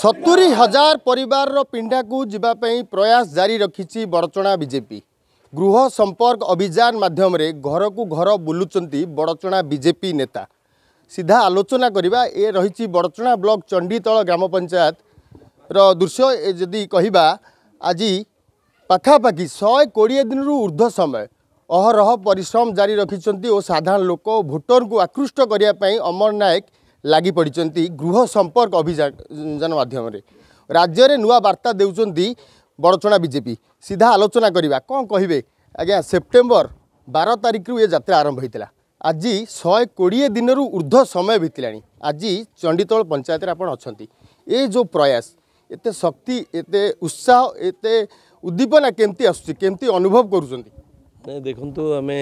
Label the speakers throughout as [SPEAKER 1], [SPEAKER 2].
[SPEAKER 1] ସତୁରୀ ହଜାର ପରିବାରର ପିଣ୍ଡାକୁ ଯିବା ପାଇଁ ପ୍ରୟାସ ଜାରି ରଖିଛି ବଡ଼ଚଣା ବିଜେପି ଗୃହ ସମ୍ପର୍କ ଅଭିଯାନ ମାଧ୍ୟମରେ ଘରକୁ ଘର ବୁଲୁଛନ୍ତି ବଡ଼ଚଣା ବିଜେପି ନେତା ସିଧା ଆଲୋଚନା କରିବା ଏ ରହିଛି ବଡ଼ଚଣା ବ୍ଲକ ଚଣ୍ଡିତଳ ଗ୍ରାମ ପଞ୍ଚାୟତର ଦୃଶ୍ୟ ଏ ଯଦି କହିବା ଆଜି ପାଖାପାଖି ଶହେ କୋଡ଼ିଏ ଦିନରୁ ଉର୍ଦ୍ଧ୍ୱ ସମୟ ଅହରହ ପରିଶ୍ରମ ଜାରି ରଖିଛନ୍ତି ଓ ସାଧାରଣ ଲୋକ ଭୋଟରଙ୍କୁ ଆକୃଷ୍ଟ କରିବା ପାଇଁ ଅମର ନାୟକ লাগি পড়িছন্তি গৃহ সম্পর্ক অভিযান মাধ্যমে রাজ্যের নূয়া বার্তা দেউছেন বড়চণা বিজেপি সিধা আলোচনা করা কম কহবে আজ্ঞা সেপ্টেম্বর বার তারিখর এ যাত্রা আরম্ভ হয়েছিল আজ শহে কোড়িয়ে দিনর ঊর্ধ্ব সময় বিতলা আজ চণ্ডীতোল পঞ্চায়েতের আপনার অনেক এ যে প্রয়াস এতে শক্তি এতে উৎসাহ এতে উদ্দীপনা কেমতি আসছে কেমতি অনুভব করছেন দেখুন আমি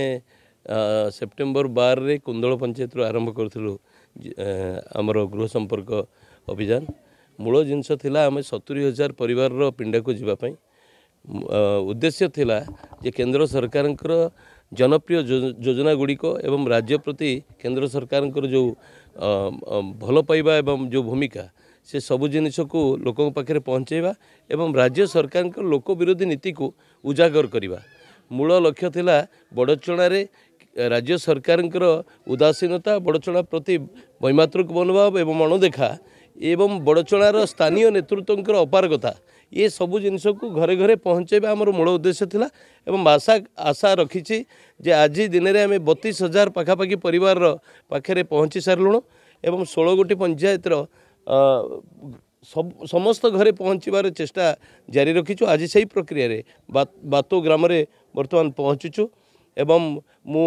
[SPEAKER 2] সেপ্টেম্বর বারে কুন্দল পঞ্চায়েত আরম্ভ করলু ଆମର ଗୃହ ସମ୍ପର୍କ ଅଭିଯାନ ମୂଳ ଜିନିଷ ଥିଲା ଆମେ ସତୁରି ହଜାର ପରିବାରର ପିଣ୍ଡାକୁ ଯିବା ପାଇଁ ଉଦ୍ଦେଶ୍ୟ ଥିଲା ଯେ କେନ୍ଦ୍ର ସରକାରଙ୍କର ଜନପ୍ରିୟ ଯୋଜନା ଗୁଡ଼ିକ ଏବଂ ରାଜ୍ୟ ପ୍ରତି କେନ୍ଦ୍ର ସରକାରଙ୍କର ଯେଉଁ ଭଲ ପାଇବା ଏବଂ ଯେଉଁ ଭୂମିକା ସେ ସବୁ ଜିନିଷକୁ ଲୋକଙ୍କ ପାଖରେ ପହଞ୍ଚାଇବା ଏବଂ ରାଜ୍ୟ ସରକାରଙ୍କ ଲୋକ ବିରୋଧୀ ନୀତିକୁ ଉଜାଗର କରିବା ମୂଳ ଲକ୍ଷ୍ୟ ଥିଲା ବଡ଼ଚଣାରେ ରାଜ୍ୟ ସରକାରଙ୍କର ଉଦାସୀନତା ବଡ଼ଚଣା ପ୍ରତି ବୈମାତୃକ ମନୋଭାବ ଏବଂ ଅଣଦେଖା ଏବଂ ବଡ଼ଚଣାର ସ୍ଥାନୀୟ ନେତୃତ୍ୱଙ୍କର ଅପାରଗତା ଏ ସବୁ ଜିନିଷକୁ ଘରେ ଘରେ ପହଞ୍ଚାଇବା ଆମର ମୂଳ ଉଦ୍ଦେଶ୍ୟ ଥିଲା ଏବଂ ଆଶା ଆଶା ରଖିଛି ଯେ ଆଜି ଦିନରେ ଆମେ ବତିଶ ହଜାର ପାଖାପାଖି ପରିବାରର ପାଖରେ ପହଞ୍ଚି ସାରିଲୁଣୁ ଏବଂ ଷୋହଳ ଗୋଟି ପଞ୍ଚାୟତର ସମସ୍ତ ଘରେ ପହଞ୍ଚିବାର ଚେଷ୍ଟା ଜାରି ରଖିଛୁ ଆଜି ସେହି ପ୍ରକ୍ରିୟାରେ ବାତୋ ଗ୍ରାମରେ ବର୍ତ୍ତମାନ ପହଞ୍ଚୁଛୁ ଏବଂ ମୁଁ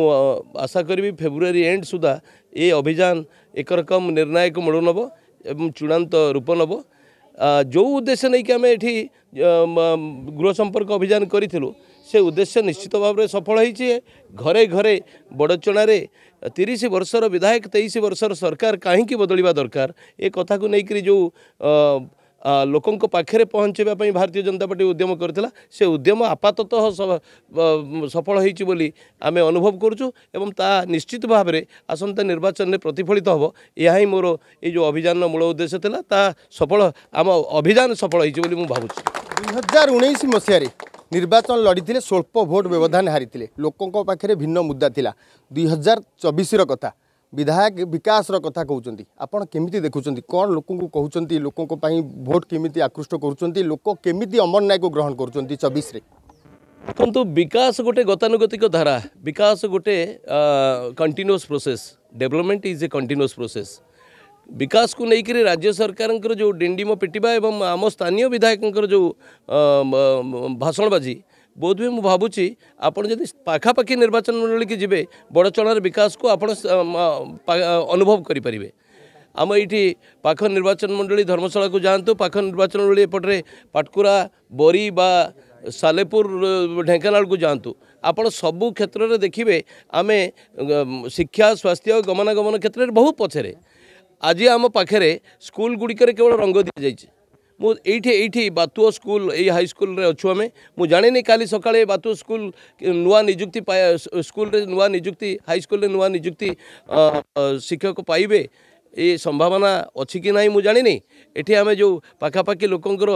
[SPEAKER 2] ଆଶା କରିବି ଫେବୃଆରୀ ଏଣ୍ଡ ସୁଦ୍ଧା ଏ ଅଭିଯାନ ଏକ ରକମ ନିର୍ଣ୍ଣାୟକ ମୂଳ ନେବ ଏବଂ ଚୂଡ଼ାନ୍ତ ରୂପ ନେବ ଯେଉଁ ଉଦ୍ଦେଶ୍ୟ ନେଇକି ଆମେ ଏଠି ଗୃହ ସମ୍ପର୍କ ଅଭିଯାନ କରିଥିଲୁ ସେ ଉଦ୍ଦେଶ୍ୟ ନିଶ୍ଚିତ ଭାବରେ ସଫଳ ହୋଇଛି ଘରେ ଘରେ ବଡ଼ଚଣାରେ ତିରିଶ ବର୍ଷର ବିଧାୟକ ତେଇଶ ବର୍ଷର ସରକାର କାହିଁକି ବଦଳିବା ଦରକାର ଏ କଥାକୁ ନେଇକରି ଯେଉଁ ଲୋକଙ୍କ ପାଖରେ ପହଞ୍ଚାଇବା ପାଇଁ ଭାରତୀୟ ଜନତା ପାର୍ଟି ଉଦ୍ୟମ କରିଥିଲା ସେ ଉଦ୍ୟମ ଆପାତତଃ ସଫଳ ହୋଇଛି ବୋଲି ଆମେ ଅନୁଭବ କରୁଛୁ ଏବଂ ତାହା ନିଶ୍ଚିତ ଭାବରେ ଆସନ୍ତା ନିର୍ବାଚନରେ ପ୍ରତିଫଳିତ ହେବ ଏହା ହିଁ ମୋର ଏଇ ଯେଉଁ ଅଭିଯାନର ମୂଳ ଉଦ୍ଦେଶ୍ୟ ଥିଲା ତାହା ସଫଳ
[SPEAKER 1] ଆମ ଅଭିଯାନ ସଫଳ ହୋଇଛି ବୋଲି ମୁଁ ଭାବୁଛି ଦୁଇ ହଜାର ଉଣେଇଶ ମସିହାରେ ନିର୍ବାଚନ ଲଢ଼ିଥିଲେ ସ୍ୱଳ୍ପ ଭୋଟ ବ୍ୟବଧାନ ହାରିଥିଲେ ଲୋକଙ୍କ ପାଖରେ ଭିନ୍ନ ମୁଦ୍ଦା ଥିଲା ଦୁଇ ହଜାର ଚବିଶର କଥା ବିଧାୟକ ବିକାଶର କଥା କହୁଛନ୍ତି ଆପଣ କେମିତି ଦେଖୁଛନ୍ତି କ'ଣ ଲୋକଙ୍କୁ କହୁଛନ୍ତି ଲୋକଙ୍କ ପାଇଁ ଭୋଟ୍ କେମିତି ଆକୃଷ୍ଟ କରୁଛନ୍ତି ଲୋକ କେମିତି ଅମର ନାୟକକୁ ଗ୍ରହଣ କରୁଛନ୍ତି ଚବିଶରେ
[SPEAKER 2] ଦେଖନ୍ତୁ ବିକାଶ ଗୋଟେ ଗତାନୁଗତିକ ଧାରା ବିକାଶ ଗୋଟେ continuous process development is a continuous process ବିକାଶକୁ ନେଇକରି ରାଜ୍ୟ ସରକାରଙ୍କର ଯେଉଁ ଡିଣ୍ଡିମ ପିଟିବା ଏବଂ ଆମ ସ୍ଥାନୀୟ ବିଧାୟକଙ୍କର ଯେଉଁ ଭାଷଣବାଜି ବୋଧହୁଏ ମୁଁ ଭାବୁଛି ଆପଣ ଯଦି ପାଖାପାଖି ନିର୍ବାଚନ ମଣ୍ଡଳୀକି ଯିବେ ବଡ଼ଚଣାର ବିକାଶକୁ ଆପଣ ଅନୁଭବ କରିପାରିବେ ଆମ ଏଇଠି ପାଖ ନିର୍ବାଚନ ମଣ୍ଡଳୀ ଧର୍ମଶାଳାକୁ ଯାଆନ୍ତୁ ପାଖ ନିର୍ବାଚନ ମଣ୍ଡଳୀ ଏପଟରେ ପାଟକୁରା ବରୀ ବା ସାଲେପୁର ଢେଙ୍କାନାଳକୁ ଯାଆନ୍ତୁ ଆପଣ ସବୁ କ୍ଷେତ୍ରରେ ଦେଖିବେ ଆମେ ଶିକ୍ଷା ସ୍ୱାସ୍ଥ୍ୟ ଗମନାଗମନ କ୍ଷେତ୍ରରେ ବହୁ ପଛରେ ଆଜି ଆମ ପାଖରେ ସ୍କୁଲ ଗୁଡ଼ିକରେ କେବଳ ରଙ୍ଗ ଦିଆଯାଇଛି मुझे ये बातुओ स्कूल ये हाईस्कल अच्छा मुझे जाणी का सका बातुओ स्कूल नुआ निजुक्ति स्कूल नुआ निजुक्ति हाईस्कल नुआ निजुक्ति शिक्षक पाइबे ये संभावना अच्छी ना मुझे जाणी एटी आम जो पखापाखि लोकंर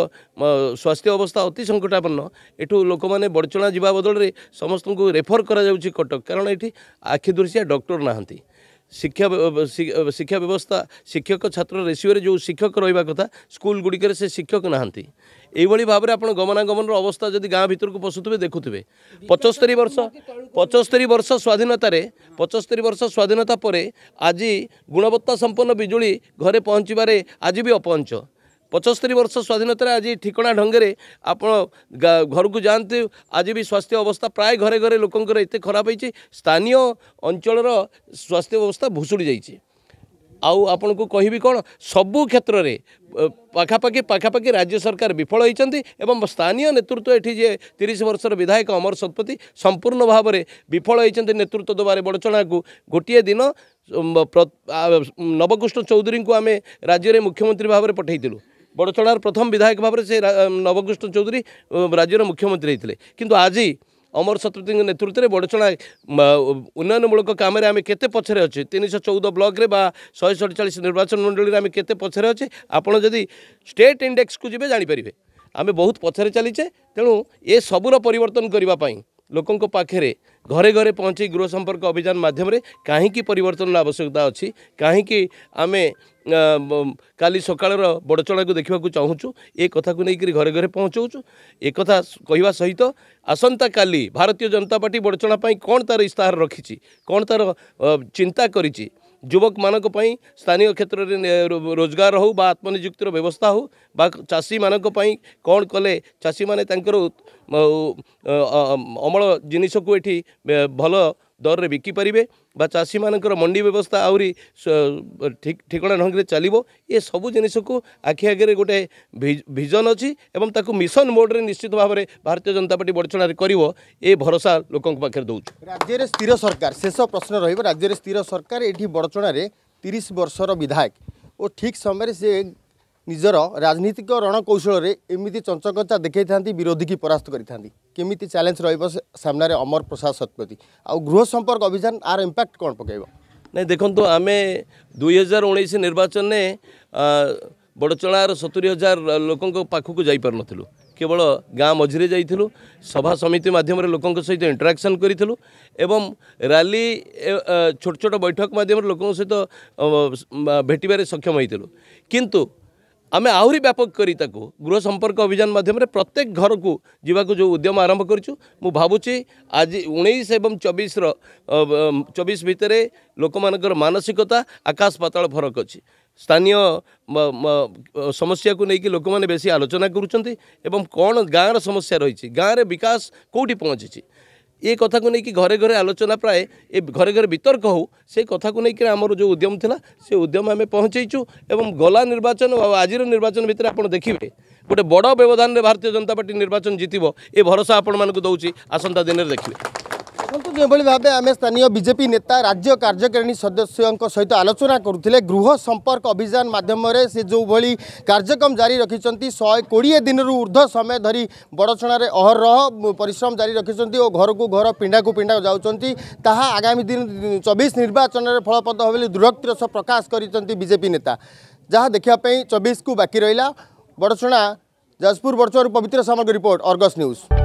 [SPEAKER 2] स्वास्थ्य अवस्था अति संकटापन्न यठू लोक मैंने बड़चणा जावा बदल समस्त रेफर करटक कारण ये आखिदृशिया डक्टर नहाँ ଶିକ୍ଷା ଶିକ୍ଷା ବ୍ୟବସ୍ଥା ଶିକ୍ଷକ ଛାତ୍ର ରେସିଓରେ ଯେଉଁ ଶିକ୍ଷକ ରହିବା କଥା ସ୍କୁଲ ଗୁଡ଼ିକରେ ସେ ଶିକ୍ଷକ ନାହାନ୍ତି ଏଇଭଳି ଭାବରେ ଆପଣ ଗମନାଗମନର ଅବସ୍ଥା ଯଦି ଗାଁ ଭିତରକୁ ପଶୁଥିବେ ଦେଖୁଥିବେ ପଞ୍ଚସ୍ତରୀ ବର୍ଷ ପଞ୍ଚସ୍ତରୀ ବର୍ଷ ସ୍ୱାଧୀନତାରେ ପଞ୍ଚସ୍ତରୀ ବର୍ଷ ସ୍ୱାଧୀନତା ପରେ ଆଜି ଗୁଣବତ୍ତା ସମ୍ପନ୍ନ ବିଜୁଳି ଘରେ ପହଞ୍ଚିବାରେ ଆଜି ବି ଅପହଞ୍ଚ ପଞ୍ଚସ୍ତରୀ ବର୍ଷ ସ୍ୱାଧୀନତାରେ ଆଜି ଠିକଣା ଢଙ୍ଗରେ ଆପଣ ଘରକୁ ଯାଆନ୍ତି ଆଜି ବି ସ୍ୱାସ୍ଥ୍ୟ ଅବସ୍ଥା ପ୍ରାୟ ଘରେ ଘରେ ଲୋକଙ୍କର ଏତେ ଖରାପ ହେଇଛି ସ୍ଥାନୀୟ ଅଞ୍ଚଳର ସ୍ୱାସ୍ଥ୍ୟ ଅବସ୍ଥା ଭୁଷୁଡ଼ି ଯାଇଛି ଆଉ ଆପଣଙ୍କୁ କହିବି କ'ଣ ସବୁ କ୍ଷେତ୍ରରେ ପାଖାପାଖି ପାଖାପାଖି ରାଜ୍ୟ ସରକାର ବିଫଳ ହୋଇଛନ୍ତି ଏବଂ ସ୍ଥାନୀୟ ନେତୃତ୍ୱ ଏଠି ଯିଏ ତିରିଶ ବର୍ଷର ବିଧାୟକ ଅମର ଶତପଥୀ ସମ୍ପୂର୍ଣ୍ଣ ଭାବରେ ବିଫଳ ହୋଇଛନ୍ତି ନେତୃତ୍ୱ ଦେବାରେ ବଡ଼ଚଣାକୁ ଗୋଟିଏ ଦିନ ନବକୃଷ୍ଣ ଚୌଧୁରୀଙ୍କୁ ଆମେ ରାଜ୍ୟରେ ମୁଖ୍ୟମନ୍ତ୍ରୀ ଭାବରେ ପଠାଇଥିଲୁ বড়চড়ার প্রথম বিধায়ক ভাবে সে নবকৃষ্ণ চৌধুরী রাজ্যের মুখ্যমন্ত্রী হয়েছে কিন্তু আজ অমর শতপথী নেতৃত্বে বড়চড়া উন্নয়নমূলক কামে আমি কেতে পছরে অছে তিনশো চৌদ ব্লকরে বা শহে সড়চাশ নির্বাচন মণ্ডলীরে আমি কেতে পছরে অছে আপনার যদি স্টেট ইন্ডেক্সকে যাবে জাঁপারে আমি বহুত পছরে চালিছে তেমন এ সবুর পরিবর্তন করা लोको पाख्या घर घर पहुँच गृह सम्पर्क अभिजान माध्यमले काहीँक परिवर्तन आवश्यकता अरू काहीँक आमे कि सकाल बड़चणा बडाको देखेको चाहन्छु ए कथाको नै घर घर पहचौछु एक सहित आसनकाली भारतीय जनता पर्टी बडचना कन् तार इस्ताहार रि तार चिंता चिन्ता जुवक मै स्थानीय क्षेत्र क्षेत्रले रोजगार हो बा आत्मनियुक्ति र व्यवस्था हौ बासी मै कले चासी मैले त्यो ଅମଳ ଜିନିଷକୁ ଏଠି ଭଲ ଦରରେ ବିକିପାରିବେ ବା ଚାଷୀମାନଙ୍କର ମଣ୍ଡି ବ୍ୟବସ୍ଥା ଆହୁରି ଠିକଣା ଢଙ୍ଗରେ ଚାଲିବ ଏ ସବୁ ଜିନିଷକୁ ଆଖି ଆଗରେ ଗୋଟେ ଭିଜନ୍ ଅଛି ଏବଂ ତାକୁ ମିଶନ ମୋଡ଼ରେ ନିଶ୍ଚିତ ଭାବରେ ଭାରତୀୟ ଜନତା ପାର୍ଟି ବଡ଼ଚଣାରେ କରିବ
[SPEAKER 1] ଏ ଭରସା ଲୋକଙ୍କ ପାଖରେ ଦେଉଛୁ ରାଜ୍ୟରେ ସ୍ଥିର ସରକାର ଶେଷ ପ୍ରଶ୍ନ ରହିବ ରାଜ୍ୟରେ ସ୍ଥିର ସରକାର ଏଠି ବଡ଼ଚଣାରେ ତିରିଶ ବର୍ଷର ବିଧାୟକ ଓ ଠିକ୍ ସମୟରେ ସେ ନିଜର ରାଜନୀତିକ ରଣକୌଶଳରେ ଏମିତି ଚଞ୍ଚକତା ଦେଖାଇଥାନ୍ତି ବିରୋଧୀକି ପରାସ୍ତ କରିଥାନ୍ତି କେମିତି ଚ୍ୟାଲେଞ୍ଜ ରହିବ ସାମ୍ନାରେ ଅମର ପ୍ରସାଦ ଶତପଥୀ ଆଉ ଗୃହ ସମ୍ପର୍କ ଅଭିଯାନ ଆର ଇମ୍ପାକ୍ଟ କ'ଣ ପକାଇବ ନାଇଁ ଦେଖନ୍ତୁ ଆମେ ଦୁଇ ହଜାର ଉଣେଇଶ ନିର୍ବାଚନରେ ବଡ଼ଚଣାର ସତୁରି
[SPEAKER 2] ହଜାର ଲୋକଙ୍କ ପାଖକୁ ଯାଇପାରୁନଥିଲୁ କେବଳ ଗାଁ ମଝିରେ ଯାଇଥିଲୁ ସଭା ସମିତି ମାଧ୍ୟମରେ ଲୋକଙ୍କ ସହିତ ଇଣ୍ଟରାକ୍ସନ୍ କରିଥିଲୁ ଏବଂ ରାଲି ଛୋଟ ଛୋଟ ବୈଠକ ମାଧ୍ୟମରେ ଲୋକଙ୍କ ସହିତ ଭେଟିବାରେ ସକ୍ଷମ ହୋଇଥିଲୁ କିନ୍ତୁ ଆମେ ଆହୁରି ବ୍ୟାପକ କରି ତାକୁ ଗୃହ ସମ୍ପର୍କ ଅଭିଯାନ ମାଧ୍ୟମରେ ପ୍ରତ୍ୟେକ ଘରକୁ ଯିବାକୁ ଯେଉଁ ଉଦ୍ୟମ ଆରମ୍ଭ କରିଛୁ ମୁଁ ଭାବୁଛି ଆଜି ଉଣେଇଶ ଏବଂ ଚବିଶର ଚବିଶ ଭିତରେ ଲୋକମାନଙ୍କର ମାନସିକତା ଆକାଶ ପାତାଳ ଫରକ ଅଛି ସ୍ଥାନୀୟ ସମସ୍ୟାକୁ ନେଇକି ଲୋକମାନେ ବେଶୀ ଆଲୋଚନା କରୁଛନ୍ତି ଏବଂ କ'ଣ ଗାଁର ସମସ୍ୟା ରହିଛି ଗାଁରେ ବିକାଶ କେଉଁଠି ପହଞ୍ଚିଛି ଏ କଥାକୁ ନେଇକି ଘରେ ଘରେ ଆଲୋଚନା ପ୍ରାୟ ଏ ଘରେ ଘରେ ବିତର୍କ ହେଉ ସେ କଥାକୁ ନେଇକିରି ଆମର ଯେଉଁ ଉଦ୍ୟମ ଥିଲା ସେ ଉଦ୍ୟମ ଆମେ ପହଞ୍ଚେଇଛୁ ଏବଂ ଗଲା ନିର୍ବାଚନ ଆଉ ଆଜିର ନିର୍ବାଚନ ଭିତରେ ଆପଣ ଦେଖିବେ ଗୋଟେ ବଡ଼ ବ୍ୟବଧାନରେ ଭାରତୀୟ ଜନତା ପାର୍ଟି ନିର୍ବାଚନ ଜିତିବ ଏ ଭରସା ଆପଣମାନଙ୍କୁ ଦେଉଛି ଆସନ୍ତା ଦିନରେ ଦେଖିବେ
[SPEAKER 1] ଦେଖନ୍ତୁ ଯେଭଳି ଭାବେ ଆମେ ସ୍ଥାନୀୟ ବିଜେପି ନେତା ରାଜ୍ୟ କାର୍ଯ୍ୟକାରିଣୀ ସଦସ୍ୟଙ୍କ ସହିତ ଆଲୋଚନା କରୁଥିଲେ ଗୃହ ସମ୍ପର୍କ ଅଭିଯାନ ମାଧ୍ୟମରେ ସେ ଯେଉଁଭଳି କାର୍ଯ୍ୟକ୍ରମ ଜାରି ରଖିଛନ୍ତି ଶହେ କୋଡ଼ିଏ ଦିନରୁ ଉର୍ଦ୍ଧ୍ୱ ସମୟ ଧରି ବଡ଼ଛଣାରେ ଅହରହ ପରିଶ୍ରମ ଜାରି ରଖିଛନ୍ତି ଓ ଘରକୁ ଘର ପିଣ୍ଡାକୁ ପିଣ୍ଡା ଯାଉଛନ୍ତି ତାହା ଆଗାମୀ ଦିନ ଚବିଶ ନିର୍ବାଚନରେ ଫଳପ୍ରଦ ହେବ ବୋଲି ଦୂରକ୍ତିର ସହ ପ୍ରକାଶ କରିଛନ୍ତି ବିଜେପି ନେତା ଯାହା ଦେଖିବା ପାଇଁ ଚବିଶକୁ ବାକି ରହିଲା ବଡ଼ଛଣା ଯାଜପୁର ବଡ଼ଛଣାରୁ ପବିତ୍ର ସାମଗ୍ରୀ ରିପୋର୍ଟ ଅର୍ଗସ୍ ନ୍ୟୁଜ୍